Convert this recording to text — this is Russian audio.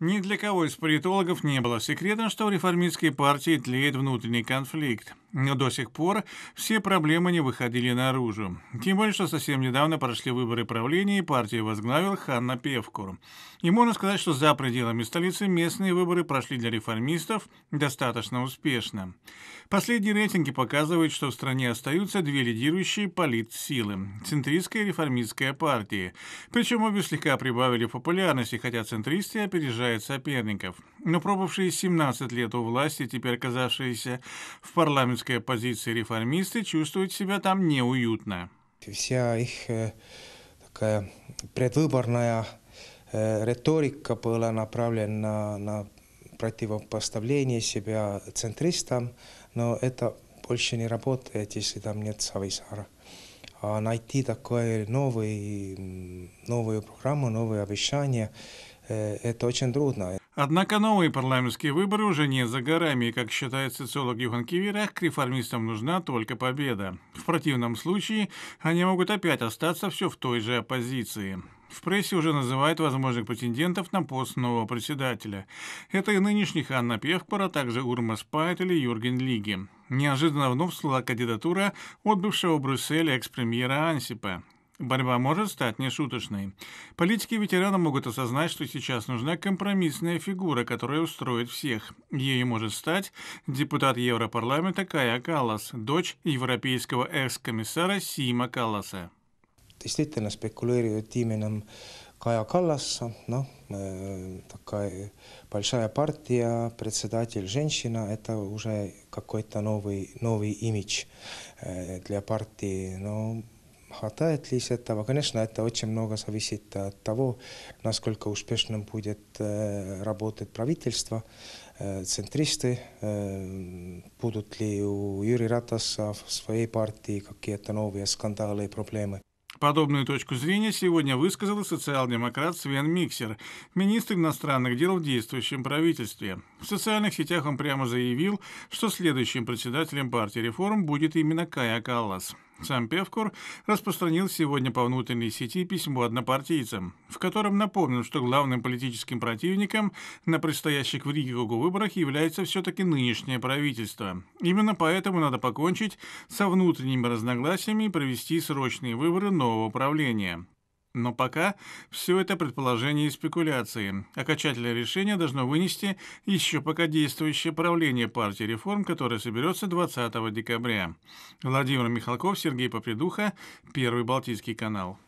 Ни для кого из политологов не было секретом, что в реформистской партии тлеет внутренний конфликт. Но до сих пор все проблемы не выходили наружу. Тем более, что совсем недавно прошли выборы правления, и партию возглавил Ханна Певкур. И можно сказать, что за пределами столицы местные выборы прошли для реформистов достаточно успешно. Последние рейтинги показывают, что в стране остаются две лидирующие политсилы – центристская и реформистская партии. Причем обе слегка прибавили популярности, хотя центристы опережают соперников. Но пробовавшие 17 лет у власти, теперь оказавшиеся в парламентской оппозиции реформисты, чувствуют себя там неуютно. Вся их э, такая предвыборная э, риторика была направлена на противопоставление себя центристам, но это больше не работает, если там нет Сависара. А найти такую новую, новую программу, новые обещания, э, это очень трудно. Однако новые парламентские выборы уже не за горами, и, как считает социолог Юхан Кивирах, к реформистам нужна только победа. В противном случае они могут опять остаться все в той же оппозиции. В прессе уже называют возможных претендентов на пост нового председателя. Это и нынешних Анна Певкпора, а также Урма Спайт или Юрген Лиги. Неожиданно вновь всплыла кандидатура от бывшего Брюсселя экс-премьера Ансипа. Борьба может стать нешуточной. Политики и ветераны могут осознать, что сейчас нужна компромиссная фигура, которая устроит всех. Ею может стать депутат Европарламента Кая Каллас, дочь европейского экс-комиссара Сима Калласа. действительно спекулируют именем Кая Калласа, ну, э, такая большая партия, председатель женщина, это уже какой-то новый, новый имидж э, для партии. Но хватает ли этого? Конечно, это очень много зависит от того, насколько успешным будет э, работать правительство, э, центристы, э, будут ли у Юрия Ратаса в своей партии какие-то новые скандалы и проблемы. Подобную точку зрения сегодня высказал и социал-демократ Свен Миксер, министр иностранных дел в действующем правительстве. В социальных сетях он прямо заявил, что следующим председателем партии реформ будет именно Кая Каллас. Сам Певкур распространил сегодня по внутренней сети письмо однопартийцам, в котором напомнил, что главным политическим противником на предстоящих в Ригу выборах является все-таки нынешнее правительство. Именно поэтому надо покончить со внутренними разногласиями и провести срочные выборы нового правления. Но пока все это предположения и спекуляции. Окончательное решение должно вынести еще пока действующее правление партии реформ, которое соберется 20 декабря. Владимир Михалков, Сергей Попридуха, Первый Балтийский канал.